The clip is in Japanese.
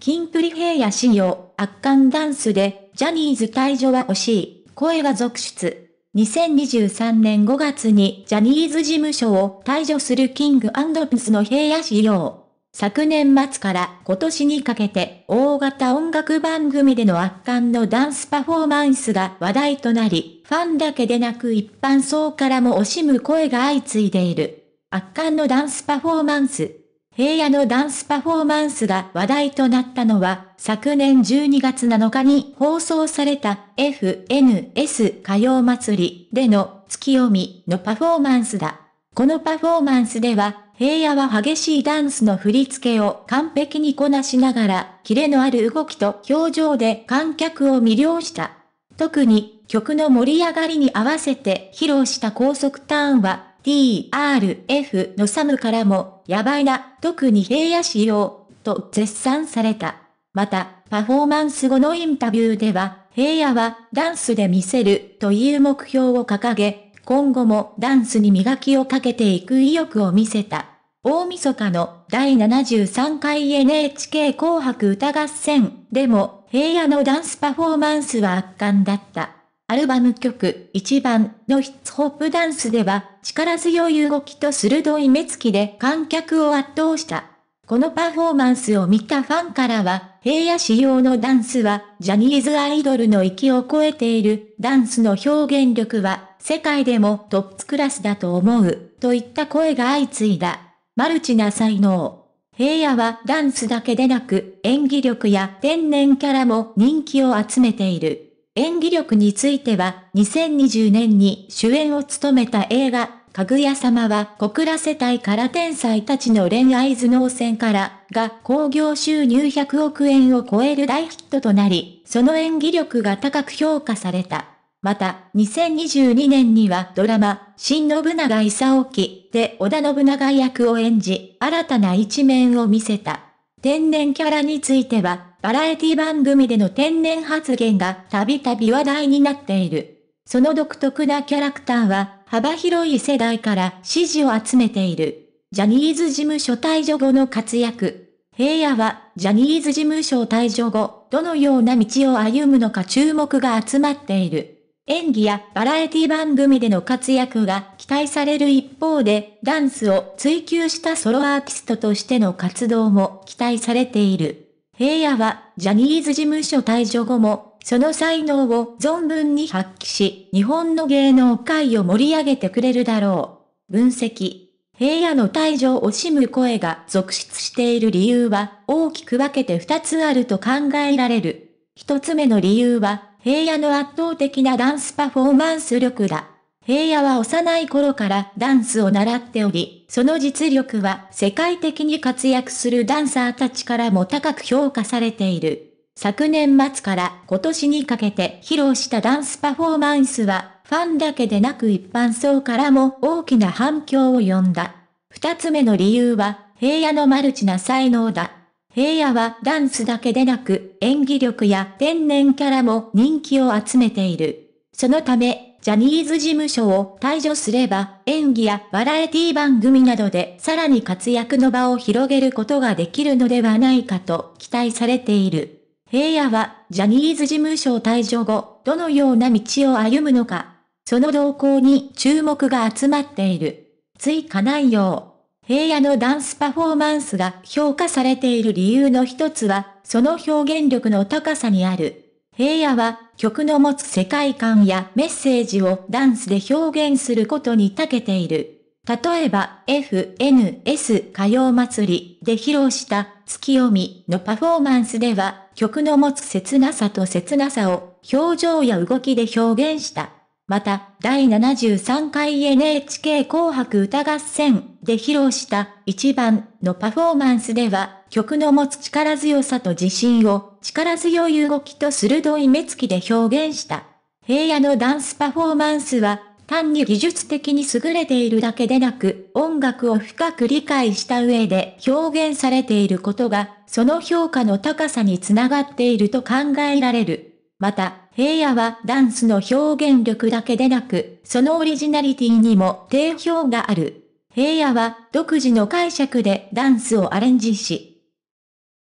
キンプリ平野仕様、圧巻ダンスで、ジャニーズ退場は惜しい、声が続出。2023年5月にジャニーズ事務所を退場するキングピスの平野仕様。昨年末から今年にかけて大型音楽番組での圧巻のダンスパフォーマンスが話題となり、ファンだけでなく一般層からも惜しむ声が相次いでいる。圧巻のダンスパフォーマンス。平野のダンスパフォーマンスが話題となったのは、昨年12月7日に放送された FNS 歌謡祭りでの月読みのパフォーマンスだ。このパフォーマンスでは、平野は激しいダンスの振り付けを完璧にこなしながら、キレのある動きと表情で観客を魅了した。特に、曲の盛り上がりに合わせて披露した高速ターンは TRF のサムからも、やばいな、特に平野仕様、と絶賛された。また、パフォーマンス後のインタビューでは、平野はダンスで見せるという目標を掲げ、今後もダンスに磨きをかけていく意欲を見せた。大晦日の第73回 NHK 紅白歌合戦でも平野のダンスパフォーマンスは圧巻だった。アルバム曲1番のヒッツホップダンスでは力強い動きと鋭い目つきで観客を圧倒した。このパフォーマンスを見たファンからは平野仕様のダンスはジャニーズアイドルの域を超えているダンスの表現力は世界でもトップクラスだと思うといった声が相次いだ。マルチな才能。平野はダンスだけでなく演技力や天然キャラも人気を集めている。演技力については、2020年に主演を務めた映画、かぐや様は小倉世帯から天才たちの恋愛頭脳戦からが興行収入100億円を超える大ヒットとなり、その演技力が高く評価された。また、2022年にはドラマ、新信長佐沖で織田信長役を演じ、新たな一面を見せた。天然キャラについては、バラエティ番組での天然発言がたびたび話題になっている。その独特なキャラクターは幅広い世代から支持を集めている。ジャニーズ事務所退場後の活躍。平野はジャニーズ事務所退場後、どのような道を歩むのか注目が集まっている。演技やバラエティ番組での活躍が期待される一方で、ダンスを追求したソロアーティストとしての活動も期待されている。平野はジャニーズ事務所退場後も、その才能を存分に発揮し、日本の芸能界を盛り上げてくれるだろう。分析。平野の退場を惜しむ声が続出している理由は、大きく分けて2つあると考えられる。1つ目の理由は、平野の圧倒的なダンスパフォーマンス力だ。平野は幼い頃からダンスを習っており、その実力は世界的に活躍するダンサーたちからも高く評価されている。昨年末から今年にかけて披露したダンスパフォーマンスは、ファンだけでなく一般層からも大きな反響を呼んだ。二つ目の理由は、平野のマルチな才能だ。平野はダンスだけでなく演技力や天然キャラも人気を集めている。そのためジャニーズ事務所を退場すれば、演技やバラエティ番組などでさらに活躍の場を広げることができるのではないかと期待されている。平野は、ジャニーズ事務所退場後、どのような道を歩むのか、その動向に注目が集まっている。追加内容。平野のダンスパフォーマンスが評価されている理由の一つは、その表現力の高さにある。平野は曲の持つ世界観やメッセージをダンスで表現することに長けている。例えば FNS 歌謡祭りで披露した月読みのパフォーマンスでは曲の持つ切なさと切なさを表情や動きで表現した。また、第73回 NHK 紅白歌合戦で披露した一番のパフォーマンスでは、曲の持つ力強さと自信を力強い動きと鋭い目つきで表現した。平野のダンスパフォーマンスは、単に技術的に優れているだけでなく、音楽を深く理解した上で表現されていることが、その評価の高さにつながっていると考えられる。また、平野はダンスの表現力だけでなく、そのオリジナリティにも定評がある。平野は独自の解釈でダンスをアレンジし、